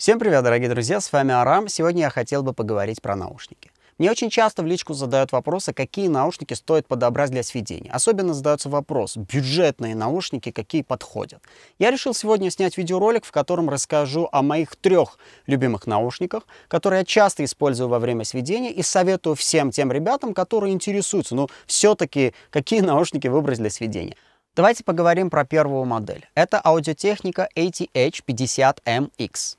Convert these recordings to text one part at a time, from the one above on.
Всем привет, дорогие друзья, с вами Арам. Сегодня я хотел бы поговорить про наушники. Мне очень часто в личку задают вопросы, какие наушники стоит подобрать для сведения. Особенно задается вопрос, бюджетные наушники какие подходят. Я решил сегодня снять видеоролик, в котором расскажу о моих трех любимых наушниках, которые я часто использую во время сведения и советую всем тем ребятам, которые интересуются, ну все-таки какие наушники выбрать для сведения. Давайте поговорим про первую модель. Это аудиотехника ATH 50MX.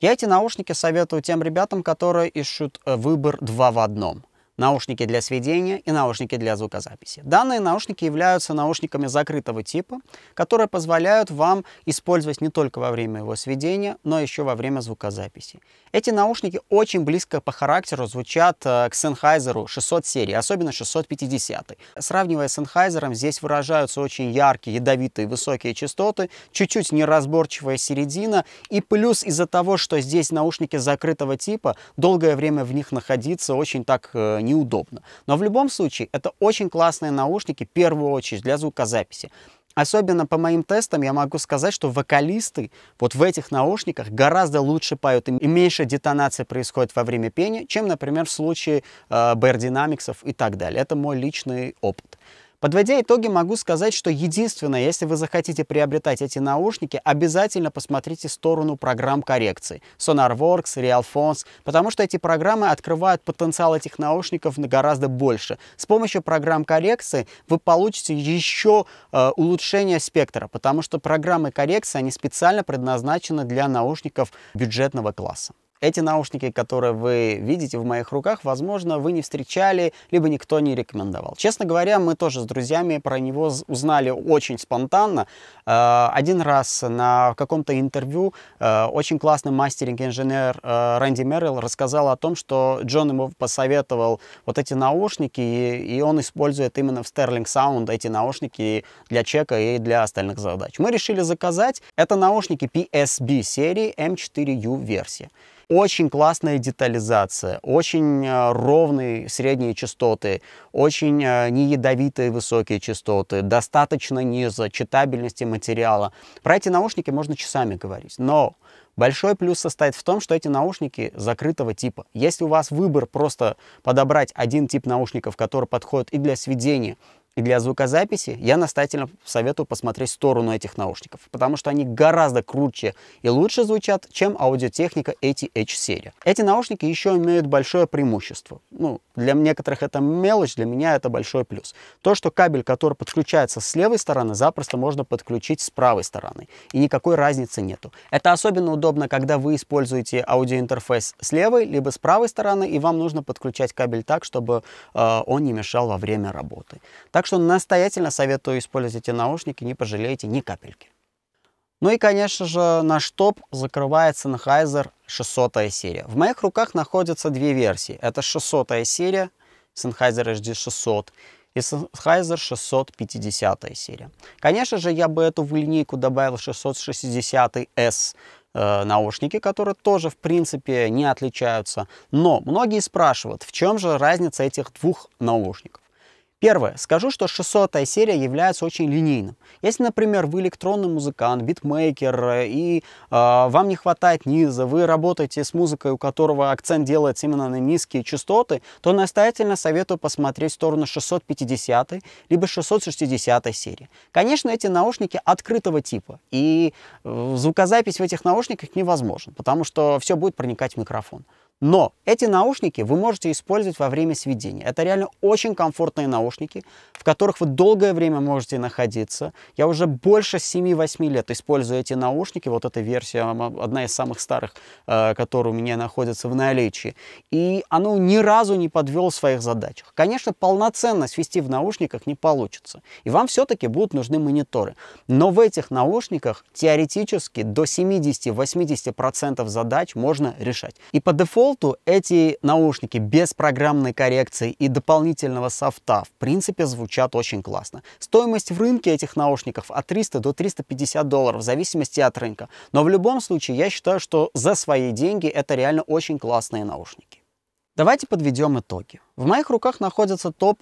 Я эти наушники советую тем ребятам, которые ищут э, выбор два в одном наушники для сведения и наушники для звукозаписи. Данные наушники являются наушниками закрытого типа, которые позволяют вам использовать не только во время его сведения, но еще во время звукозаписи. Эти наушники очень близко по характеру звучат э, к Sennheiser 600 серии, особенно 650. Сравнивая с Sennheiser, здесь выражаются очень яркие, ядовитые, высокие частоты, чуть-чуть неразборчивая середина, и плюс из-за того, что здесь наушники закрытого типа, долгое время в них находиться очень так э, неудобно. Но в любом случае, это очень классные наушники, в первую очередь, для звукозаписи. Особенно по моим тестам я могу сказать, что вокалисты вот в этих наушниках гораздо лучше поют, и меньше детонации происходит во время пения, чем, например, в случае э, Bear Dynamics и так далее. Это мой личный опыт. Подводя итоги, могу сказать, что единственное, если вы захотите приобретать эти наушники, обязательно посмотрите сторону программ коррекции SonarWorks, RealFons, потому что эти программы открывают потенциал этих наушников на гораздо больше. С помощью программ коррекции вы получите еще э, улучшение спектра, потому что программы коррекции, они специально предназначены для наушников бюджетного класса. Эти наушники, которые вы видите в моих руках, возможно, вы не встречали, либо никто не рекомендовал. Честно говоря, мы тоже с друзьями про него узнали очень спонтанно. Э, один раз на каком-то интервью э, очень классный мастеринг-инженер э, Рэнди Меррилл рассказал о том, что Джон ему посоветовал вот эти наушники, и он использует именно в Sterling Sound эти наушники для чека и для остальных задач. Мы решили заказать. Это наушники PSB серии M4U версия очень классная детализация, очень э, ровные средние частоты, очень э, неядовитые высокие частоты, достаточно низа, читабельности материала. Про эти наушники можно часами говорить, но Большой плюс состоит в том, что эти наушники закрытого типа. Если у вас выбор просто подобрать один тип наушников, который подходит и для сведения, и для звукозаписи я настоятельно советую посмотреть сторону этих наушников, потому что они гораздо круче и лучше звучат, чем аудиотехника ATH-серия. Эти наушники еще имеют большое преимущество. Ну, для некоторых это мелочь, для меня это большой плюс. То, что кабель, который подключается с левой стороны, запросто можно подключить с правой стороны. И никакой разницы нету. Это особенно удобно, когда вы используете аудиоинтерфейс с левой, либо с правой стороны, и вам нужно подключать кабель так, чтобы э, он не мешал во время работы. Так что настоятельно советую использовать эти наушники, не пожалеете ни капельки. Ну и, конечно же, наш топ закрывает Sennheiser 600 серия. В моих руках находятся две версии. Это 600 серия Sennheiser HD 600 и Sennheiser 650 серия. Конечно же, я бы эту в линейку добавил 660S э, наушники, которые тоже, в принципе, не отличаются. Но многие спрашивают, в чем же разница этих двух наушников. Первое. Скажу, что 600 серия является очень линейным. Если, например, вы электронный музыкант, битмейкер, и э, вам не хватает низа, вы работаете с музыкой, у которого акцент делается именно на низкие частоты, то настоятельно советую посмотреть в сторону 650 либо 660 серии. Конечно, эти наушники открытого типа, и э, звукозапись в этих наушниках невозможна, потому что все будет проникать в микрофон. Но эти наушники вы можете использовать во время сведения. Это реально очень комфортные наушники, в которых вы долгое время можете находиться. Я уже больше 7-8 лет использую эти наушники. Вот эта версия, одна из самых старых, э, которая у меня находится в наличии. И оно ни разу не подвел в своих задачах. Конечно, полноценно свести в наушниках не получится. И вам все-таки будут нужны мониторы. Но в этих наушниках теоретически до 70-80% задач можно решать. И по дефолту дефолту эти наушники без программной коррекции и дополнительного софта в принципе звучат очень классно. Стоимость в рынке этих наушников от 300 до 350 долларов в зависимости от рынка. Но в любом случае я считаю, что за свои деньги это реально очень классные наушники. Давайте подведем итоги. В моих руках находится топ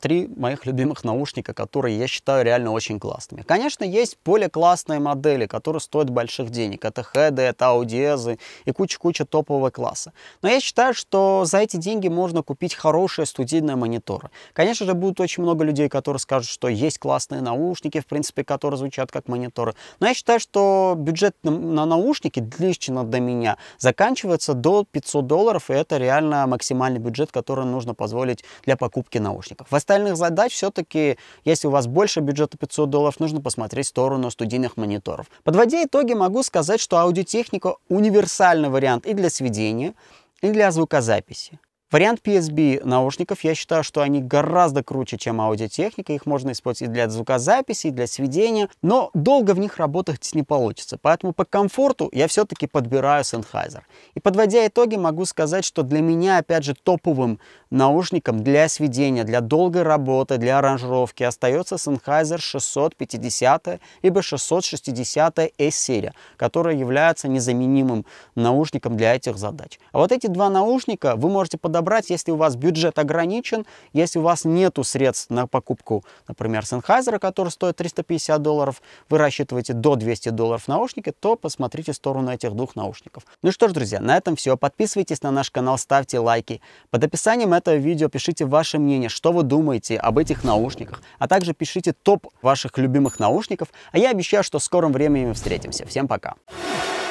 три моих любимых наушника, которые я считаю реально очень классными. Конечно, есть более классные модели, которые стоят больших денег. Это хеды, это аудиезы и куча-куча топового класса. Но я считаю, что за эти деньги можно купить хорошие студийные мониторы. Конечно же, будет очень много людей, которые скажут, что есть классные наушники, в принципе, которые звучат как мониторы. Но я считаю, что бюджет на наушники лично до меня заканчивается до 500 долларов, и это реально максимальный бюджет, который нужно позволить для покупки наушников участников. В остальных задач все-таки, если у вас больше бюджета 500 долларов, нужно посмотреть в сторону студийных мониторов. Подводя итоги, могу сказать, что аудиотехника универсальный вариант и для сведения, и для звукозаписи. Вариант PSB наушников, я считаю, что они гораздо круче, чем аудиотехника. Их можно использовать и для звукозаписи, и для сведения, но долго в них работать не получится. Поэтому по комфорту я все-таки подбираю Sennheiser. И подводя итоги, могу сказать, что для меня, опять же, топовым Наушником для сведения, для долгой работы, для аранжировки остается Sennheiser 650 либо 660 S-серия, которая является незаменимым наушником для этих задач. А вот эти два наушника вы можете подобрать, если у вас бюджет ограничен, если у вас нету средств на покупку, например, Sennheiser, который стоит 350 долларов, вы рассчитываете до 200 долларов наушники, то посмотрите в сторону этих двух наушников. Ну что ж, друзья, на этом все. Подписывайтесь на наш канал, ставьте лайки. Под описанием это видео, пишите ваше мнение, что вы думаете об этих наушниках, а также пишите топ ваших любимых наушников, а я обещаю, что в скором времени встретимся. Всем пока! Пока.